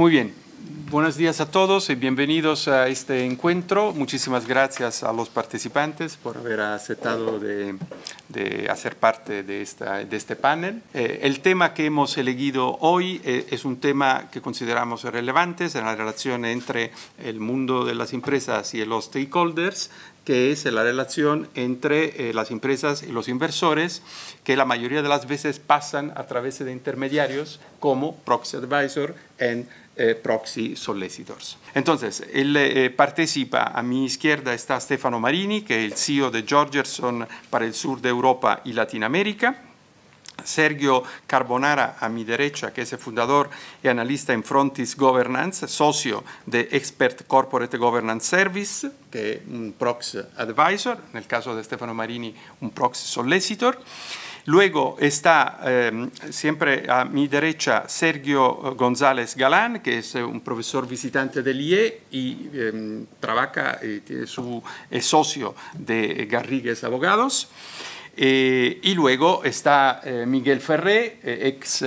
Muy bien. Buenos días a todos y bienvenidos a este encuentro. Muchísimas gracias a los participantes por haber aceptado de, hacer parte de, de este panel. Eh, el tema que hemos elegido hoy eh, es un tema que consideramos relevante en la relación entre el mundo de las empresas y los stakeholders que es la relación entre eh, las empresas y los inversores, que la mayoría de las veces pasan a través de intermediarios como Proxy Advisor en eh, proxy solicitors. Entonces, él eh, participa, a mi izquierda está Stefano Marini, que es el CEO de Georgerson para el sur de Europa y Latinoamérica. Sergio Carbonara, a mi derecha, que es el fundador y analista en Frontis Governance, socio de Expert Corporate Governance Service, que es un prox advisor, en el caso de Stefano Marini, un prox solicitor. Luego está em, siempre a mi derecha Sergio eh, González Galán, que es eh, un profesor visitante del IE y em, trabaja, eh, es socio de Garrigues Abogados. y luego está Miguel Ferré, ex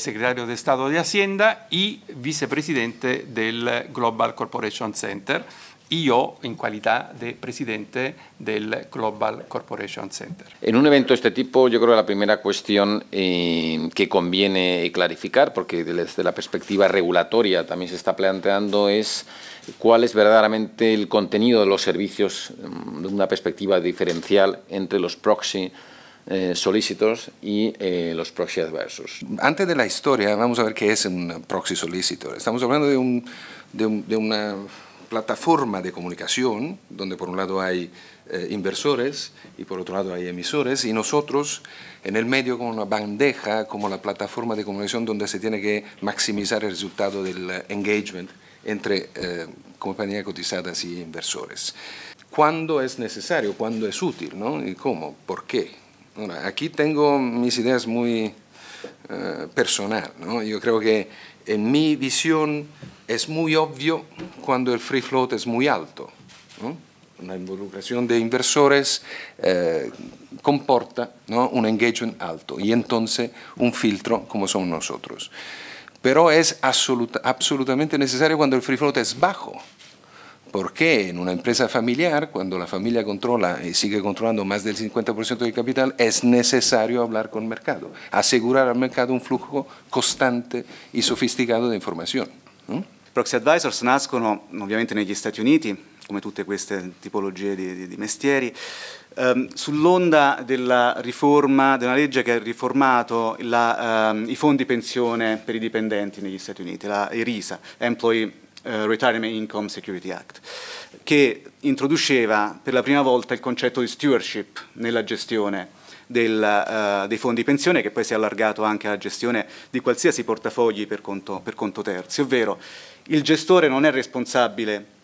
secretario de Estado de Hacienda y vicepresidente del Global Corporation Center y yo en calidad de presidente del Global Corporation Center. En un evento de este tipo, yo creo que la primera cuestión eh, que conviene clarificar, porque desde la perspectiva regulatoria también se está planteando, es cuál es verdaderamente el contenido de los servicios mm, de una perspectiva diferencial entre los proxy eh, solicitors y eh, los proxy adversos. Antes de la historia, vamos a ver qué es un proxy solicitor. Estamos hablando de, un, de, un, de una plataforma de comunicación, donde por un lado hay eh, inversores y por otro lado hay emisores, y nosotros en el medio como una bandeja, como la plataforma de comunicación donde se tiene que maximizar el resultado del eh, engagement entre eh, compañías cotizadas y inversores. ¿Cuándo es necesario? ¿Cuándo es útil? ¿no? ¿Y cómo? ¿Por qué? aquí tengo mis ideas muy personal. ¿no? Yo creo que en mi visión es muy obvio cuando el free float es muy alto. ¿no? Una involucración de inversores eh, comporta ¿no? un engagement alto y entonces un filtro como somos nosotros. Pero es absolutamente necesario cuando el free float es bajo. porque en una empresa familiar, cuando la familia controla y sigue controlando más del 50% del capital, es necesario hablar con el mercado, asegurar al mercado un flujo costante y sofisticado de información. ¿no? Proxy Advisors nascono ovviamente negli Stati Uniti, come tutte queste tipologie di, di, di mestieri, ehm, sull'onda della riforma, della legge che ha riformato la, ehm, i fondi pensione per i dipendenti negli Stati Uniti, la ERISA, Employee eh, Retirement Income Security Act, che introduceva per la prima volta il concetto di stewardship nella gestione del, uh, dei fondi pensione che poi si è allargato anche alla gestione di qualsiasi portafogli per conto, per conto terzi, ovvero il gestore non è responsabile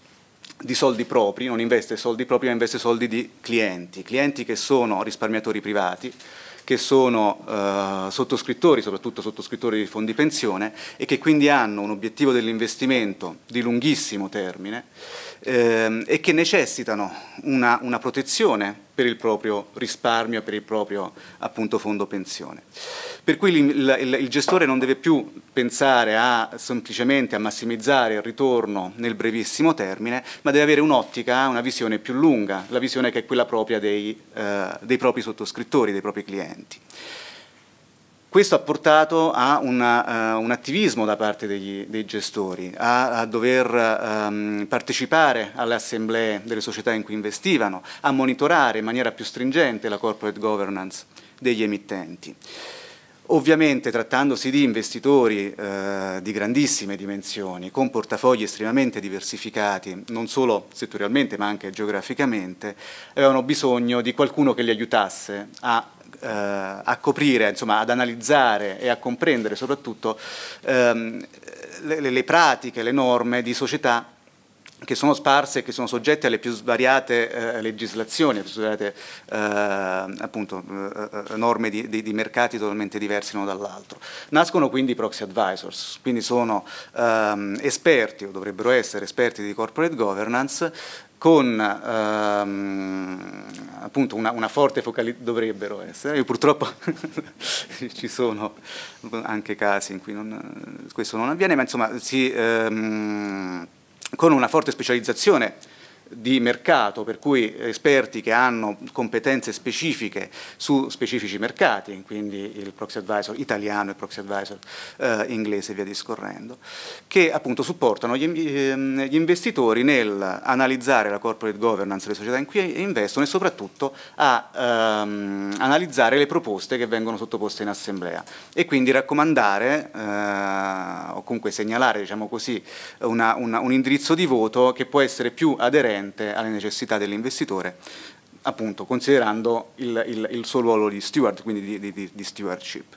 di soldi propri, non investe soldi propri, ma investe soldi di clienti, clienti che sono risparmiatori privati, che sono eh, sottoscrittori, soprattutto sottoscrittori di fondi pensione e che quindi hanno un obiettivo dell'investimento di lunghissimo termine ehm, e che necessitano una, una protezione per il proprio risparmio, per il proprio appunto, fondo pensione. Per cui il, il, il, gestore non deve più pensare a, semplicemente a massimizzare il ritorno nel brevissimo termine, ma deve avere un'ottica, una visione più lunga, la visione che è quella propria dei, eh, dei propri sottoscrittori, dei propri clienti. Questo ha portato a una, uh, un attivismo da parte degli, dei gestori, a, a dover um, partecipare alle assemblee delle società in cui investivano, a monitorare in maniera più stringente la corporate governance degli emittenti. Ovviamente trattandosi di investitori eh, di grandissime dimensioni, con portafogli estremamente diversificati, non solo settorialmente ma anche geograficamente, avevano bisogno di qualcuno che li aiutasse a eh, a coprire, insomma, ad analizzare e a comprendere soprattutto ehm, le, le, pratiche, le norme di società che sono sparse, e che sono soggette alle più svariate eh, legislazioni, alle più svariate eh, appunto, eh, eh, norme di, di, di, mercati totalmente diversi l'uno dall'altro. Nascono quindi proxy advisors, quindi sono ehm, esperti, o dovrebbero essere esperti di corporate governance, con ehm, appunto una, una forte focalizzazione, dovrebbero essere, Io purtroppo ci sono anche casi in cui non, questo non avviene, ma insomma si... Ehm, con una forte specializzazione di mercato, per cui esperti che hanno competenze specifiche su specifici mercati, quindi il proxy advisor italiano e il proxy advisor eh, inglese via discorrendo, che appunto supportano gli, ehm, gli investitori nell'analizzare la corporate governance delle società in cui investono e soprattutto a ehm, analizzare le proposte che vengono sottoposte in assemblea e quindi raccomandare eh, o comunque segnalare diciamo così, una, una, un indirizzo di voto che può essere più aderente rispondente alle necessità dell'investitore, appunto considerando il, il, il, suo ruolo di steward, quindi di, di, di stewardship.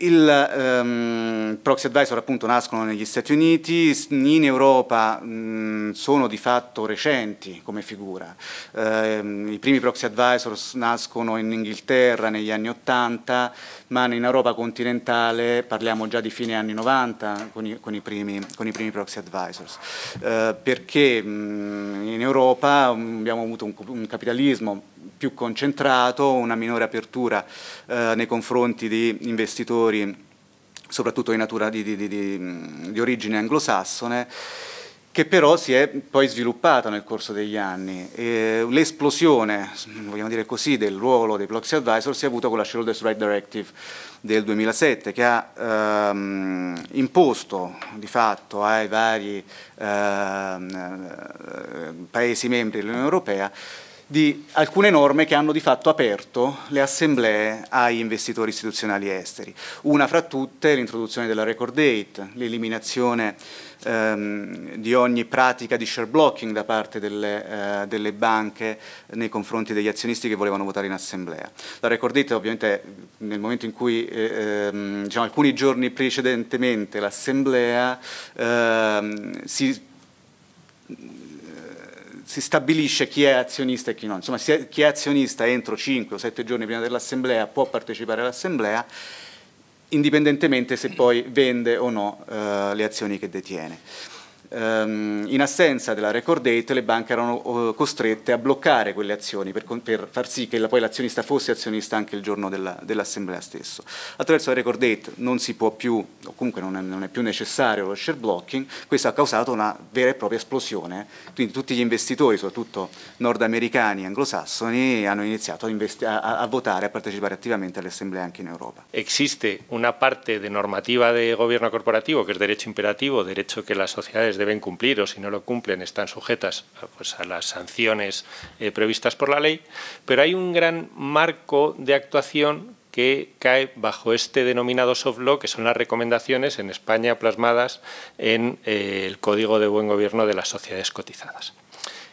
Il ehm, proxy advisor appunto nascono negli Stati Uniti, in Europa mh, sono di fatto recenti come figura. Eh, I primi proxy advisor nascono in Inghilterra negli anni 80, ma in Europa continentale parliamo già di fine anni 90 con i, con i, primi, con i primi, proxy advisors. Eh, perché mh, in Europa mh, abbiamo avuto un, un capitalismo più concentrato, una minore apertura eh, nei confronti di investitori soprattutto di natura di, di, di, di origine anglosassone che però si è poi sviluppata nel corso degli anni. l'esplosione, vogliamo dire così, del ruolo dei proxy advisor si è avuta con la Shareholders Right Directive del 2007 che ha ehm, imposto di fatto ai vari ehm, eh, Paesi membri dell'Unione Europea di alcune norme che hanno di fatto aperto le assemblee agli investitori istituzionali esteri. Una fra tutte l'introduzione della record date, l'eliminazione ehm, di ogni pratica di share blocking da parte delle, eh, delle, banche nei confronti degli azionisti che volevano votare in assemblea. La record date ovviamente nel momento in cui eh, ehm, diciamo, alcuni giorni precedentemente l'assemblea ehm, si si stabilisce chi è azionista e chi no. Insomma, chi è azionista entro 5 o 7 giorni prima dell'assemblea può partecipare all'assemblea, indipendentemente se poi vende o no eh, le azioni che detiene. Ehm, in assenza della record date le banche erano eh, costrette a bloccare quelle azioni per, per far sì che poi l'azionista fosse azionista anche il giorno dell'assemblea stesso. Attraverso la record date non si può più, o comunque non è, non è più necessario lo share blocking, questo ha causato una vera e propria esplosione, quindi tutti gli investitori, soprattutto nordamericani e anglosassoni, hanno iniziato a, a, a votare, a partecipare attivamente alle assemblee anche in Europa. Esiste una parte di normativa de governo corporativo che è il diritto imperativo, il derecho que las sociedades deben cumplir o si no lo cumplen están sujetas eh, pues, a las sanciones eh, previstas por la ley, pero hay un gran marco de actuación que cae bajo este denominado soft law, que son las recomendaciones en España plasmadas en eh, el Código de Buen Gobierno de las Sociedades Cotizadas.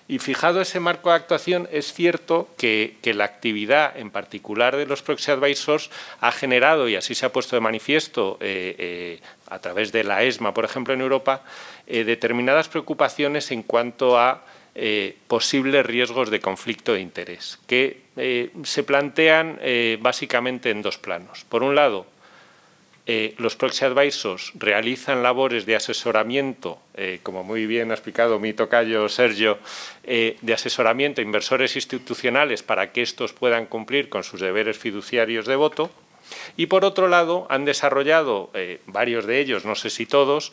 Y fijado ese marco de actuación, es cierto que, la actividad en particular de los proxy advisors ha generado, y así se ha puesto de manifiesto eh, eh, a través de la ESMA, por ejemplo, en Europa, eh, determinadas preocupaciones en cuanto a posibles riesgos de conflicto de interés, que se plantean básicamente en dos planos. Por un lado, eh, los proxy advisors realizan labores de asesoramiento, eh, como muy bien ha explicado mi tocayo Sergio, eh, de asesoramiento a inversores institucionales para que estos puedan cumplir con sus deberes fiduciarios de voto. Y por otro lado, han desarrollado, varios de ellos, no sé si todos,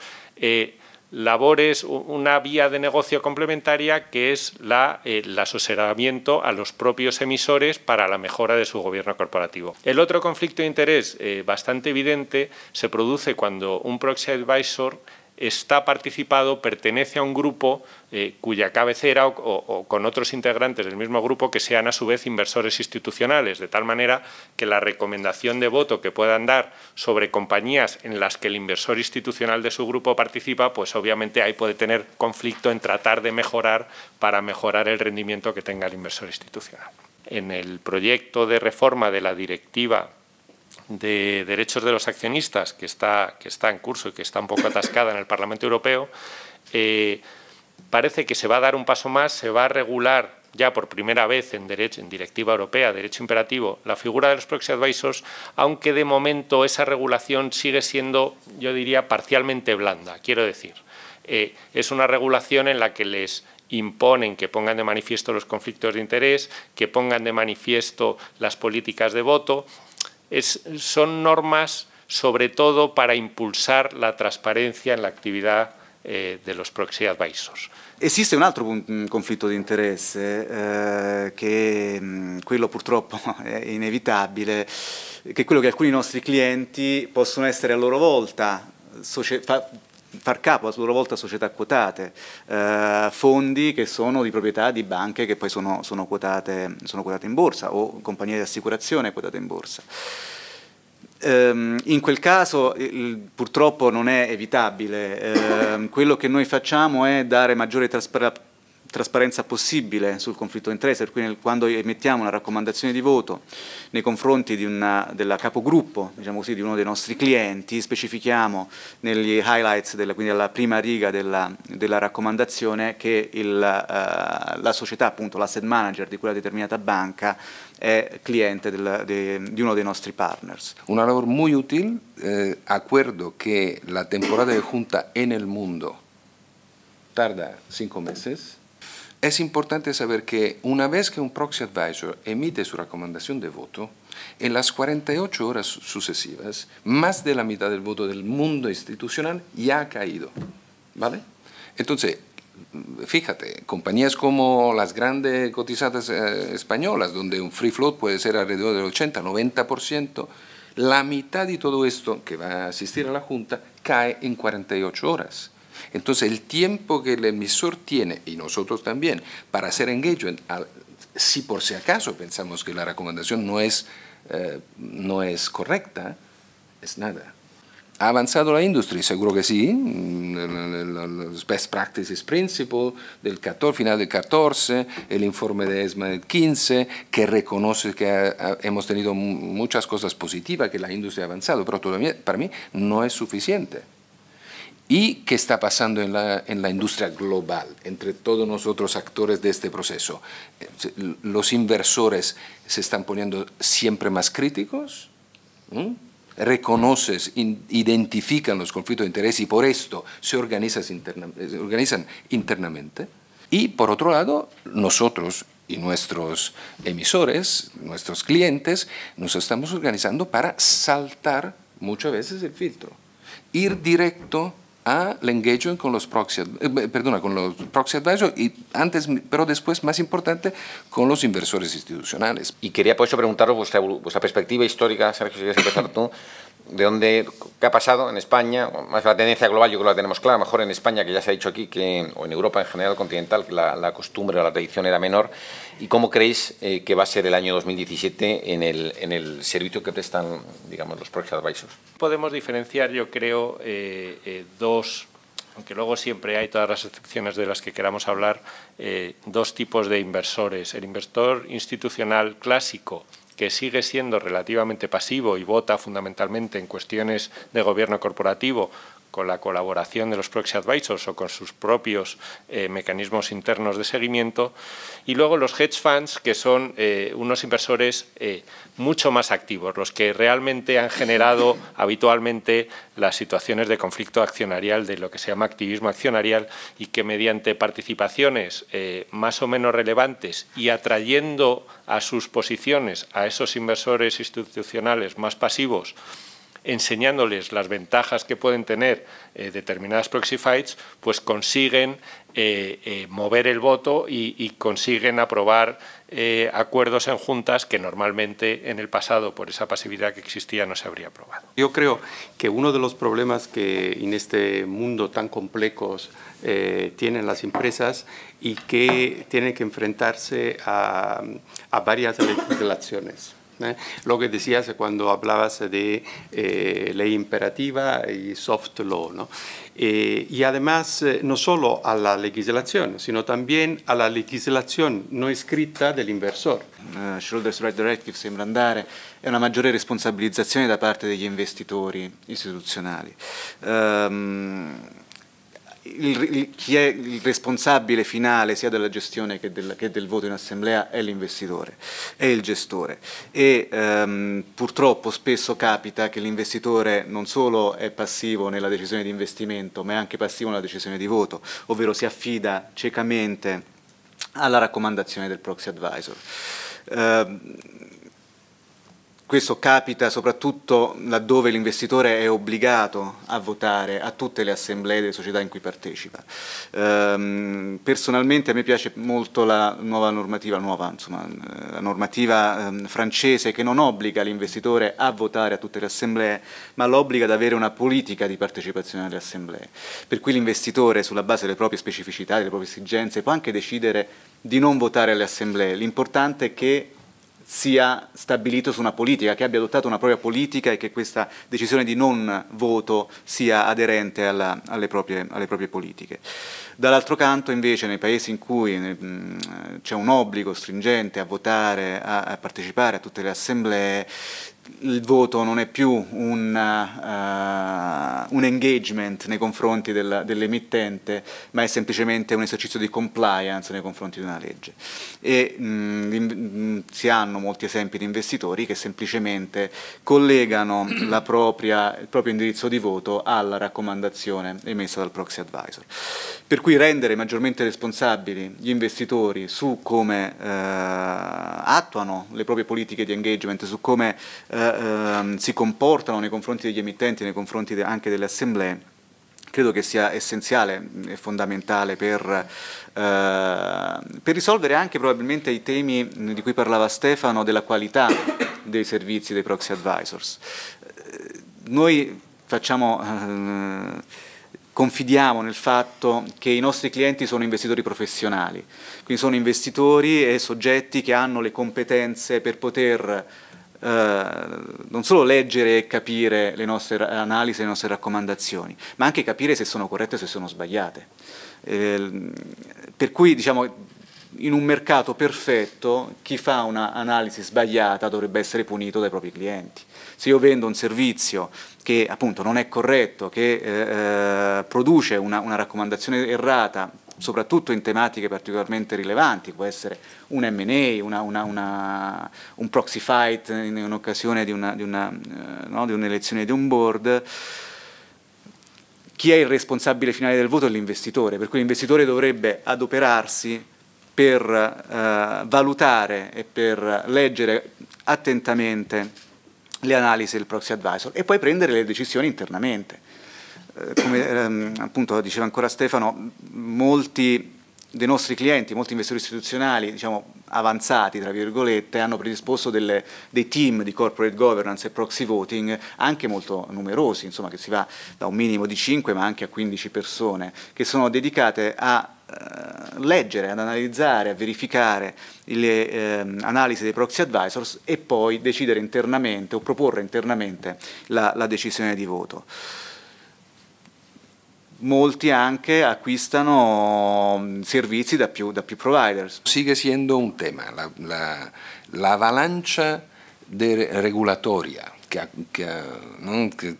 labores, una vía de negocio complementaria que es eh, el asesoramiento a los propios emisores para la mejora de su gobierno corporativo. El otro conflicto de interés eh, bastante evidente se produce cuando un proxy advisor está participado, pertenece a un grupo eh, cuya cabecera o, con otros integrantes del mismo grupo que sean a su vez inversores institucionales, de tal manera que la recomendación de voto que puedan dar sobre compañías en las que el inversor institucional de su grupo participa, pues obviamente ahí puede tener conflicto en tratar de mejorar para mejorar el rendimiento que tenga el inversor institucional. En el proyecto de reforma de la directiva de derechos de los accionistas que está, que está en curso y que está un poco atascada en el Parlamento Europeo, eh, parece que se va a dar un paso más, se va a regular ya por primera vez en, derecho, en Directiva Europea, Derecho Imperativo, la figura de los proxy advisors, aunque de momento esa regulación sigue siendo, yo diría, parcialmente blanda. Quiero decir, eh, es una regulación en la que les imponen que pongan de manifiesto los conflictos de interés, que pongan de manifiesto las políticas de voto, es, son normas sobre todo para impulsar la trasparencia en la actividad eh, de los proxy advisors. Esiste un altro mm, conflitto di interesse eh, che mm, quello purtroppo è inevitabile, che è quello che alcuni nostri clienti possono essere a loro volta far capo a loro volta a società quotate, eh, fondi che sono di proprietà di banche che poi sono, sono, quotate, sono quotate in borsa o compagnie di assicurazione quotate in borsa ehm, in quel caso purtroppo non è evitabile, ehm, quello che noi facciamo è dare maggiore trasparenza trasparenza possibile sul conflitto di interesse, per cui nel, quando emettiamo una raccomandazione di voto nei confronti una, della capogruppo, diciamo così, di uno dei nostri clienti, specifichiamo negli highlights, della, quindi alla prima riga della, della raccomandazione, che il, eh, la società, appunto l'asset manager di quella determinata banca, è cliente del, de, di uno dei nostri partners. Una labor molto utile, eh, acuerdo que la temporada di junta nel mondo mundo tarda cinco meses. Es importante saber que una vez que un proxy advisor emite su recomendación de voto, en las 48 horas sucesivas, más de la mitad del voto del mundo institucional ya ha caído. ¿Vale? Entonces, fíjate, compañías como las grandes cotizadas eh, españolas, donde un free float puede ser alrededor del 80-90%, la mitad de todo esto que va a asistir a la Junta cae en 48 horas. Entonces, el tiempo que el emisor tiene, y nosotros también, para hacer engagement, si por si acaso pensamos que la recomendación no es, eh, correcta, es nada. ¿Ha avanzado la industria? Seguro que sí. Mm, los best practices principle del 14, final del 14, el informe de ESMA del 15, que reconoce que hemos tenido muchas cosas positivas, que la industria ha avanzado, pero para mí no es suficiente y qué está pasando en la, en la industria global, entre todos nosotros actores de este proceso. Eh, los inversores se están poniendo siempre más críticos, ¿Mm? reconoces, identifican los conflictos de interés y por esto se, eh, se organizan internamente. Y por otro lado, nosotros y nuestros emisores, nuestros clientes, nos estamos organizando para saltar muchas veces el filtro, ir directo a el engagement con los proxy, eh, perdona, con los proxy advisors y antes, pero después, más importante, con los inversores institucionales. Y quería por eso preguntaros vuestra, vuestra perspectiva histórica, Sergio, si quieres empezar tú, de dónde, qué ha pasado en España, más la tendencia global yo creo que la tenemos clara, mejor en España, que ya se ha dicho aquí, que, o en Europa en general continental, la, costumbre o la tradición era menor, y cómo creéis eh, que va a ser el año 2017 en el, en el servicio que prestan, digamos, los Project Advisors. Podemos diferenciar, yo creo, eh, eh, dos aunque luego siempre hay todas las excepciones de las que queramos hablar, dos tipos de inversores. El inversor institucional clásico, que sigue siendo relativamente pasivo y vota fundamentalmente en cuestiones de gobierno corporativo con la colaboración de los proxy advisors o con sus propios eh, mecanismos internos de seguimiento. Y luego los hedge funds, que son eh, unos inversores eh, mucho más activos, los que realmente han generado habitualmente las situaciones de conflicto accionarial, de lo que se llama activismo accionarial, y que mediante participaciones más o menos relevantes y atrayendo a sus posiciones a esos inversores institucionales más pasivos, enseñándoles las ventajas que pueden tener eh, determinadas proxy fights, pues consiguen eh, eh, mover el voto y, consiguen aprobar acuerdos en juntas que normalmente en el pasado, por esa pasividad que existía, no se habría aprobado. Yo creo que uno de los problemas que en este mundo tan complejo tienen las empresas y que tienen que enfrentarse a, a varias relaciones. ¿eh? Lo que decías cuando hablabas de eh, ley imperativa y soft law, ¿no? Eh, y además, eh, no solo a la legislación, sino también a la legislación no escrita del inversor. Uh, eh, Shareholders' Right Directive sembra andare è una maggiore responsabilizzazione da parte degli investitori istituzionali. Um, il, il, chi è il responsabile finale sia della gestione che del, che del voto in assemblea è l'investitore, è il gestore e ehm, purtroppo spesso capita che l'investitore non solo è passivo nella decisione di investimento ma è anche passivo nella decisione di voto, ovvero si affida ciecamente alla raccomandazione del proxy advisor. Eh, questo capita soprattutto laddove l'investitore è obbligato a votare a tutte le assemblee delle società in cui partecipa. Ehm, personalmente a me piace molto la nuova normativa, nuova, insomma, la normativa ehm, francese che non obbliga l'investitore a votare a tutte le assemblee, ma l'obbliga ad avere una politica di partecipazione alle assemblee. Per cui l'investitore sulla base delle proprie specificità, delle proprie esigenze può anche decidere di non votare alle assemblee. L'importante è che sia stabilito su una politica, che abbia adottato una propria politica e che questa decisione di non voto sia aderente alla, alle, proprie, alle, proprie, politiche. Dall'altro canto invece nei paesi in cui c'è un obbligo stringente a votare, a, a partecipare a tutte le assemblee, il voto non è più un, uh, un engagement nei confronti del, dell'emittente, ma è semplicemente un esercizio di compliance nei confronti di una legge. E, mh, mm, mm, si hanno molti esempi di investitori che semplicemente collegano propria, il proprio indirizzo di voto alla raccomandazione emessa dal proxy advisor. Per cui rendere maggiormente responsabili gli investitori su come uh, attuano le proprie politiche di engagement, su come eh, ehm, si comportano nei confronti degli emittenti, nei confronti de anche delle assemblee, credo che sia essenziale e fondamentale per, eh, per, risolvere anche probabilmente i temi di cui parlava Stefano della qualità dei servizi dei proxy advisors. Eh, noi facciamo, eh, confidiamo nel fatto che i nostri clienti sono investitori professionali, quindi sono investitori e soggetti che hanno le competenze per poter eh, non solo leggere e capire le nostre analisi, le nostre raccomandazioni, ma anche capire se sono corrette o se sono sbagliate. Ehm, per cui diciamo, in un mercato perfetto chi fa un'analisi sbagliata dovrebbe essere punito dai propri clienti. Se io vendo un servizio che appunto non è corretto, che eh, eh produce una, una raccomandazione errata soprattutto in tematiche particolarmente rilevanti, può essere un M&A, un proxy fight in, in occasione eh, di, un'elezione di, no, di, di un board, chi è il responsabile finale del voto è l'investitore, per cui l'investitore dovrebbe adoperarsi per eh, valutare e per leggere attentamente le analisi del proxy advisor e poi prendere le decisioni internamente. Eh, come ehm, appunto diceva ancora Stefano, molti dei nostri clienti, molti investitori istituzionali diciamo, avanzati, tra virgolette, hanno predisposto delle, dei team di corporate governance e proxy voting anche molto numerosi, insomma che si va da un minimo di 5 ma anche a 15 persone, che sono dedicate a eh, leggere, ad analizzare, a verificare le ehm, analisi dei proxy advisors e poi decidere internamente o proporre internamente la, la decisione di voto molti anche acquistano mm, servizi da più, da più providers. Sigue siendo un tema, la, la, la avalancha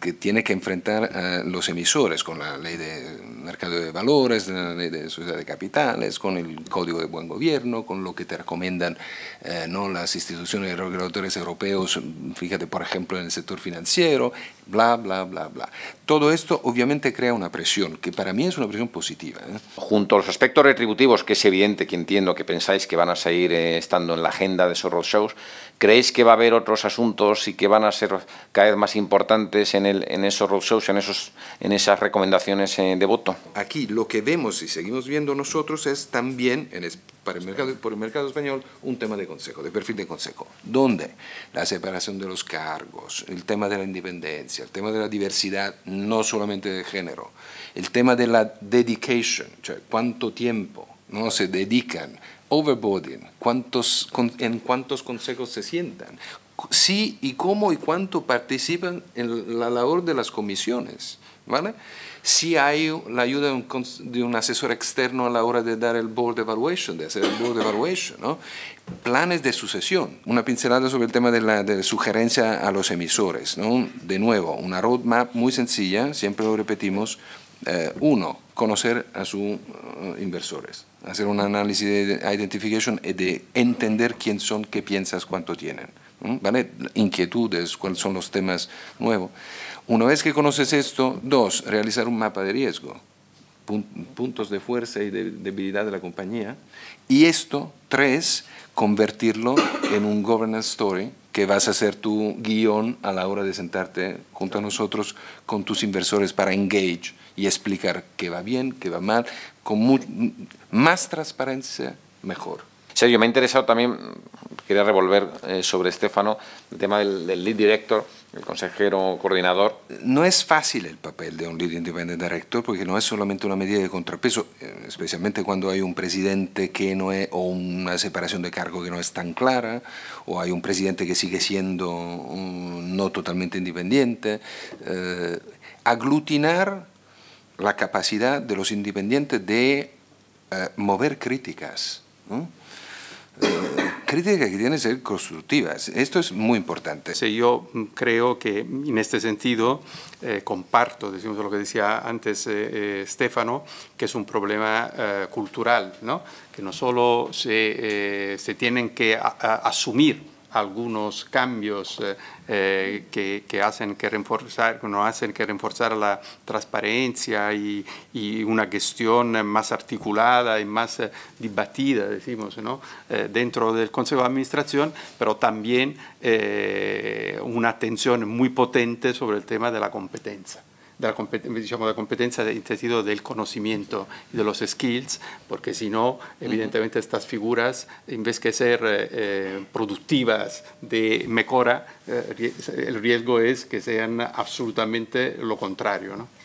que, tiene que enfrentar los emisores con la ley de mercado de valores, la ley de sociedad de capitales, con el código de buen gobierno, con lo que te recomiendan eh, ¿no? las instituciones reguladores europeos, fíjate por ejemplo en el sector financiero, bla, bla, bla, bla. Todo esto obviamente crea una presión, que para mí es una presión positiva. ¿eh? Junto a los aspectos retributivos, que es evidente que entiendo que pensáis que van a seguir eh, estando en la agenda de esos roadshows, ¿creéis que va a haber otros asuntos y que van a ser caer más importantes en, esos roadshows, en, esos, en esas recomendaciones eh, de voto. Aquí lo que vemos y seguimos viendo nosotros es también, para el mercado, por el mercado español, un tema de consejo, de perfil de consejo, ¿Dónde? la separación de los cargos, el tema de la independencia, el tema de la diversidad, no solamente de género, el tema de la dedication, cuánto tiempo no se dedican overboarding, cuántos, en cuántos consejos se sientan, sí y cómo y cuánto participan en la labor de las comisiones. ¿vale? Si hay la ayuda de un, asesor externo a la hora de dar el board evaluation, de hacer el board evaluation, ¿no? planes de sucesión, una pincelada sobre el tema de la sugerencia a los emisores. ¿no? De nuevo, una roadmap muy sencilla, siempre lo repetimos, eh, uno, conocer a sus eh, inversores, hacer un análisis de identification y eh, de entender quién son, qué piensas, cuánto tienen. ¿vale? Inquietudes, cuáles son los temas nuevos. Una vez que conoces esto, dos, realizar un mapa de riesgo, puntos de fuerza y de debilidad de la compañía. Y esto, tres, convertirlo en un governance story que vas a ser tu guión a la hora de sentarte junto a nosotros con tus inversores para engage y explicar qué va bien, qué va mal, con más transparencia, mejor. Sergio, me ha interesado también, quería revolver eh, sobre Estefano, el tema del, lead director, el consejero coordinador. No es fácil el papel de un lead independent director porque no es solamente una medida de contrapeso, eh, especialmente cuando hay un presidente que no es, o una separación de cargo que no es tan clara, o hay un presidente que sigue siendo no totalmente independiente. Eh, aglutinar la capacidad de los independientes de mover críticas. críticas que tienen que ser constructivas. Esto es muy importante. yo creo que en este sentido eh, comparto, decimos lo que decía antes eh, eh, Stefano, que es un problema cultural, ¿no? que no solo se, se tienen que asumir algunos cambios eh, eh, que, que, hacen que reforzar, nos hacen que reforzar la transparencia y, una gestión más articulada y más eh, debatida, decimos, ¿no? dentro del Consejo de Administración, pero también una atención muy potente sobre el tema de la competencia de la, competencia la competencia en sentido del conocimiento y de los skills, porque si no, evidentemente estas figuras, en vez que ser eh, eh, productivas de mejora, eh, el riesgo es que sean absolutamente lo contrario. ¿no?